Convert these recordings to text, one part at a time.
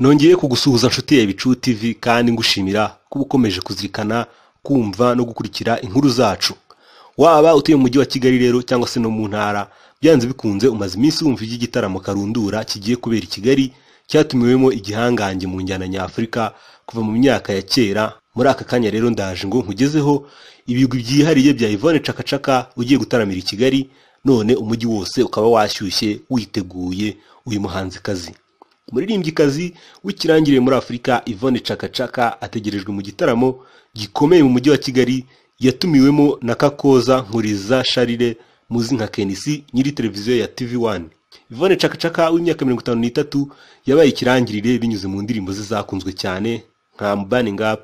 nongeye kugusuhuza nshuti ya bicu tv kandi ngushimira kuba ukomeje kuzirikana kumva no gukurikira inkuru zacu waba utuye mu mujyi wa kigali rero cyangwa se no mu ntara byanze bikunze umaze iminsi wumva iby'igitaramo karundura kigiye kubera i kigali cyatumiwemo igihangange mu njyana nyafurika kuva mu myaka ya kera muri aka kanya rero ndaje ngo nkugezeho ibigwi byihariye bya Yvonne Cakacaka ugiye gutaramira i Kigali none umujyi wose ukaba washyushye witeguye uyu muhanzikazi umuririmbyikazi w'ikirangirire muri afurika Yvonne cakacaka ategerejwe mu gitaramo gikomeye mu mujyi wa kigali yatumiwemo na kakoza nkuriza sharire muzi nka kenisi nyiri televiziyo ya tv wani Yvonne cakacaka w'imyaka mirongo itanu n'itatu yabaye ikirangirire binyuze mu ndirimbo ze zakunzwe cyane nka burning up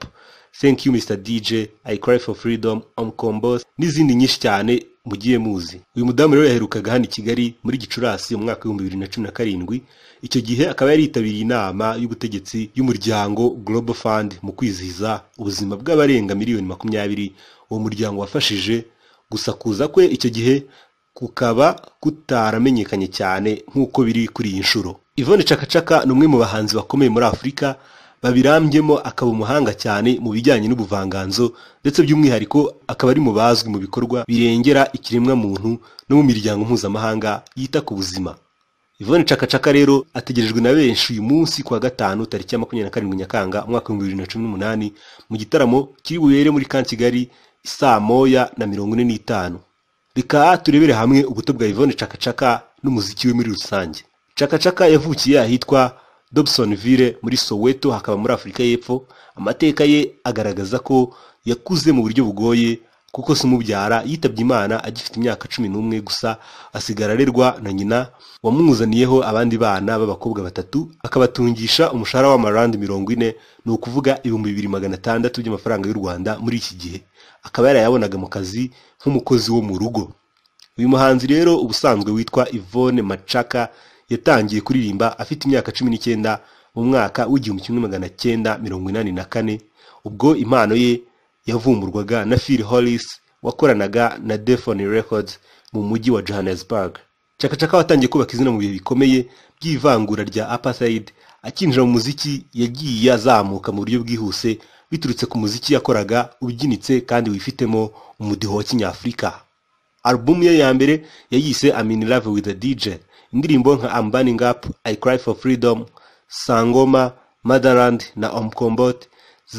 thank you mr dj i cry for freedom omcombos n'izindi nyinshi cyane mugiye muzi uyu mudamu rero yaherukaga hano i kigali muri gicurasi mu mwaka w'ibihumbi bibiri na cumi na karindwi icyo gihe akaba yari yitabiriye inama y'ubutegetsi y'umuryango global fund mu kwizihiza ubuzima bw'abarenga miliyoni makumyabiri uwo muryango wafashije gusa kuza kwe icyo gihe kukaba kutaramenyekanye cyane nk'uko biri kuri iyi nshuro Yvonne Chakachaka ni umwe mu bahanzi bakomeye muri afurika babirambyemo akaba umuhanga cyane mu bijyanye n'ubuvanganzo ndetse by'umwihariko akaba ari mu bazwi mu bikorwa birengera ikiremwamuntu no mu miryango mpuzamahanga yita ku buzima Yvonne Chakachaka rero ategerejwe na benshi uyu munsi kuwa gatanu tariki ya makumyabiri na karindwi Nyakanga umwaka w'ibihumbi bibiri na cumi n'umunani mu gitaramo kiri bubere muri kan Kigali saa moya na mirongo ine n'itanu reka turebere hamwe ubuto bwa Yvonne Chakachaka n'umuziki we muri rusange Chakachaka yavukiye ahitwa Dobsonville muri Soweto hakaba muri Afurika y'Epfo amateka ye agaragaza ko yakuze mu buryo bugoye kuko si umubyara yitabye Imana agifite imyaka cumi n'umwe gusa asigara arerwa na nyina wamwuzaniyeho abandi bana b'abakobwa batatu akabatungisha umushahara w'amarande mirongo ine ni ukuvuga ibihumbi bibiri magana atandatu by'amafaranga y'u Rwanda muri iki gihe akaba yarayabonaga mu kazi nk'umukozi wo mu rugo uyu muhanzi rero ubusanzwe witwa Yvonne Macaka yatangiye kuririmba afite imyaka cumi n'icyenda mu mwaka w'igihumbi kimwe magana cyenda mirongo inani na kane ubwo impano ye yavumburwaga na Phil Hollis wakoranaga na Defone Records mu mujyi wa Johannesburg Chakachaka watangiye kubaka izina mu bihe bikomeye by'ivangura rya apartheid akinjira mu muziki yagiye azamuka mu buryo bwihuse biturutse ku muziki yakoraga ubyinitse kandi wifitemo umudiho wa kinyafurika Album ye ya mbere yayise Amin love with a DJ Indirimbo nka I'm Burning Up, I Cry for Freedom, Sangoma, Motherland na Omkombot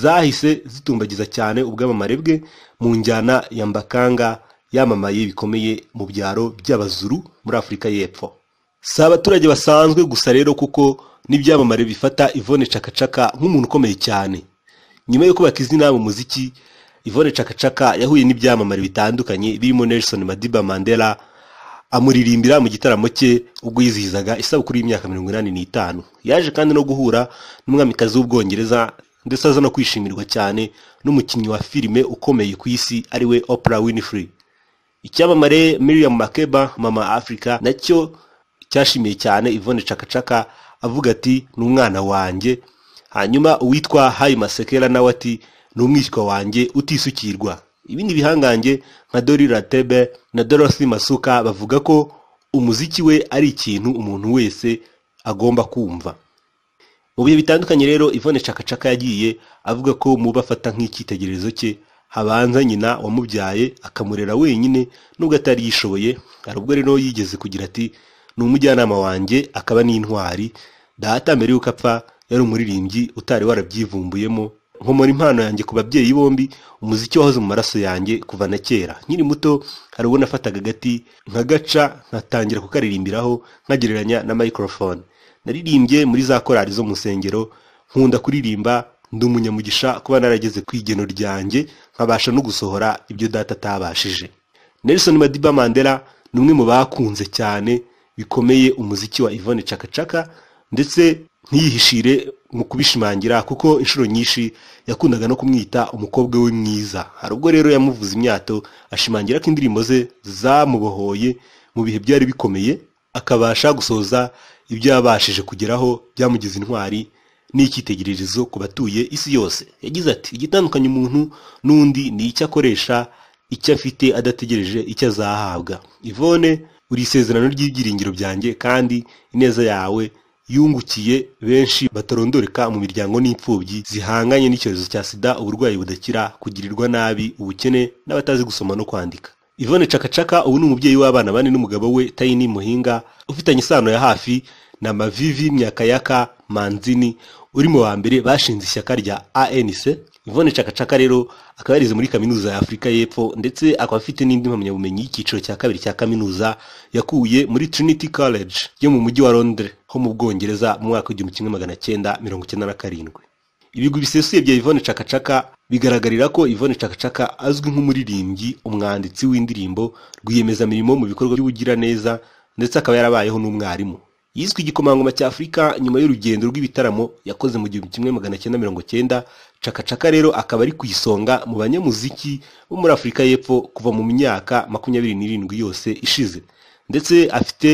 zahise zitumbagiza cyane ubwamamare bwe mu njyana ya Mbakanga yamamaye bikomeye mu byaro by'abazuru muri Afurika y'Epfo si abaturage basanzwe gusa rero kuko n'ibyamamare bifata Yvonne Cakacaka nk'umuntu ukomeye cyane nyuma yo kubaka izina mu muziki Yvonne Cakacaka yahuye n'ibyamamare bitandukanye birimo Nelson Madiba Mandela amuririmbira mu gitaramo cye ubwo yizihizaga isabukuru y'imyaka mirongo inani n'itanu yaje kandi no guhura n'umwamikazi w'ubwongereza ndetse aza no kwishimirwa cyane n'umukinnyi wa filime ukomeye ku isi ariwe Oprah Winfrey icyamamare Miriam Makeba mama Africa nacyo cyashimiye cyane Yvonne Chakachaka avuga ati ni umwana wanjye hanyuma uwitwa Hayi Masekela nawe ati ni umwishywa wanjye utisukirwa Ibindi bihangange nka Dori Ratebe na Dorothy Masuka bavuga ko umuziki we ari ikintu umuntu wese agomba kumva mu bihe bitandukanye rero Yvonne Chakachaka yagiye avuga ko mu bafata nk'icyitegererezo cye habanza nyina wamubyaye akamurera wenyine nubwo atari yishoboye hari ubwo rero yigeze kugira ati ni umujyanama wanjye akaba n'intwari data mbere y'uko apfa yari umuririmbyi utari warabyivumbuyemo nkomora impano yanjye ku babyeyi bombi umuziki wahoze mu maraso yanjye kuva na kera nkiri muto hari ubwo nafataga agati nkagaca nkatangira kukaririmbiraho nkagereranya na microphone naririmbye muri za korari zo mu nsengero nkunda kuririmba ndi umunyamugisha kuba narageze ku igeno ryanjye nkabasha no gusohora ibyo data atabashije Nelson Madiba Mandela ni umwe mu bakunze cyane bikomeye umuziki wa Yvonne Chaka ndetse ntiyihishire mu kubishimangira kuko inshuro nyinshi yakundaga no kumwita umukobwa we mwiza hari ubwo rero yamuvuze imyato ashimangira ko indirimbo ze zamubohoye mu bihe byari bikomeye akabasha gusoza ibyo yabashije kugeraho byamugize intwari n'icyitegererezo ku batuye isi yose yagize ati igitandukanye umuntu n'undi ni icyo akoresha icyo afite adategereje icyo azahabwa ivone uri isezerano ry'ibyiringiro byanjye kandi ineza yawe yungukiye benshi batarondoreka mu miryango n'imfubyi zihanganye n'icyorezo cya sida uburwayi budakira kugirirwa nabi ubukene n'abatazi gusoma no kwandika Yvonne cakacaka ubu ni umubyeyi w'abana bane n'umugabo we tayini muhinga ufitanye isano ya hafi na mavivi myakayaka manzini uri mu wa mbere bashinze ishyaka rya anc muvone cakacaka rero akaba yarize muri kaminuza ya afurika y'epfo ndetse akaba afite n'indi mpamyabumenyi y'icyiciro cya kabiri cya kaminuza yakuye muri trinity college yo mu mujyi wa londres ho mu bwongereza mu mwaka w'igihumbi kimwe magana cyenda mirongo icyenda na karindwi ibigwi bisesuye bya Yvonne cakacaka bigaragarira ko Yvonne cakacaka azwi nk'umuririmbyi umwanditsi w'indirimbo rwiyemezamirimo mu bikorwa by'ubugiraneza ndetse akaba yarabayeho n'umwarimu yiswe igikomangoma cya afurika nyuma y'urugendo rw'ibitaramo yakoze mu gihumbi kimwe magana cyenda mirongo cyenda cakacaka rero akaba ari ku isonga mu banyamuziki bo muri afurika y'epfo kuva mu myaka makumyabiri n'irindwi yose ishize ndetse afite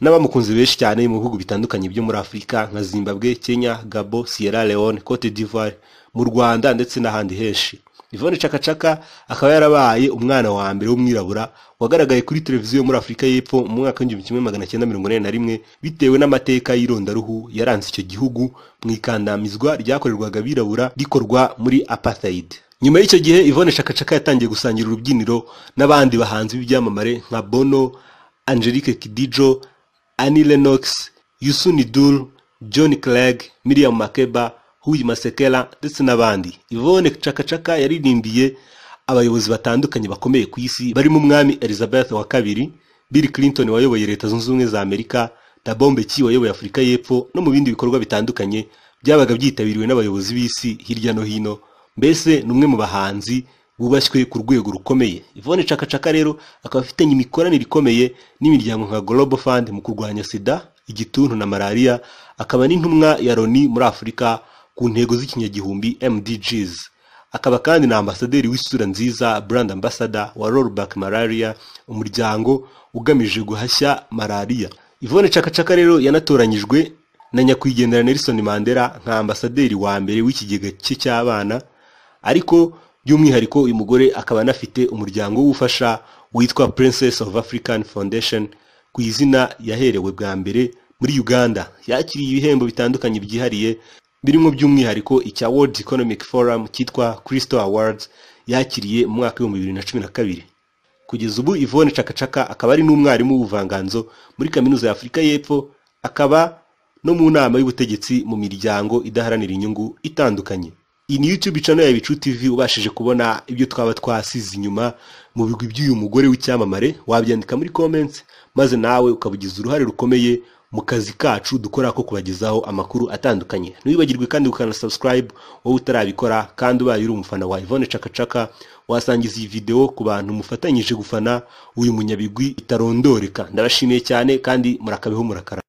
n'abamukunzi benshi cyane mu bihugu bitandukanye byo muri afurika nka zimbabwe kenya gabo sierra leone cote d'ivoire mu rwanda ndetse n'ahandi henshi Yvonne Chakachaka akaba yarabaye umwana wa mbere w'umwirabura wagaragaye kuri televiziyo muri Afurika y'Epfo mu mwaka w'igihumbi kimwe magana cyenda mirongo inani na rimwe bitewe n'amateka y'irondaruhu yaranze icyo gihugu mu ikandamizwa ryakorerwaga abirabura rikorwa muri apartheid nyuma y'icyo gihe Yvonne Chakachaka yatangiye gusangira urubyiniro n'abandi bahanzi b'ibyamamare nka Bono Angelique Kidijo, Annie Lennox Youssou Ndour John Clegg Miriam Makeba Huyi Masekela ndetse n'abandi Yvonne Chakachaka yaririmbiye abayobozi batandukanye bakomeye ku isi barimo umwami Elizabeth wa kabiri Bill Clinton wayoboye leta zunze ubumwe za Amerika na Ki wayoboye Afurika y'Epfo no mu bindi bikorwa bitandukanye byabaga byitabiriwe n'abayobozi b'isi hirya no hino mbese ni umwe mu bahanzi bubashywe ku rwego rukomeye Yvonne Chakachaka rero akaba afitanye imikoranire ikomeye n'imiryango nka Global Fund mu kurwanya sida igituntu na malariya akaba n'intumwa ya Loni muri Afurika ku ntego z'ikinyagihumbi mdgs akaba kandi na ambasaderi w'isura nziza brand ambassador wa rollback malaria umuryango ugamije guhashya malaria ivone cakacaka rero yanatoranyijwe na nyakwigendera nelson mandela nka ambasaderi wa mbere w'ikigega cye cy'abana ariko by'umwihariko uyu mugore akaba anafite umuryango w'ufasha witwa princess of african foundation ku izina yaherewe bwa mbere muri uganda yakiriye ibihembo bitandukanye byihariye birimo by'umwihariko icya World Economic Forum cyitwa Crystal Awards yakiriye mu mwaka w'ibihumbi bibiri na cumi na kabiri kugeza ubu Yvonne Chakachaka akaba ari n'umwarimu w'ubuvanganzo muri Kaminuza ya Afurika y'Epfo akaba no mu nama y'ubutegetsi mu miryango idaharanira inyungu itandukanye iyi ni YouTube channel ya Bicu TV ubashije kubona ibyo twaba twasize inyuma mu bigwi by'uyu mugore w'icyamamare wabyandika muri comments maze nawe ukabugize uruhare rukomeye mu kazi kacu dukora ko kubagezaho amakuru atandukanye ntiwibagirwe kandi ukana subscribe wowe utarabikora kandi ubaye uri umufana wa Yvonne Chakachaka wasangiza iyi video ku bantu mufatanyije gufana uyu munyabigwi itarondoreka ndabashimiye cyane kandi murakabeho murakara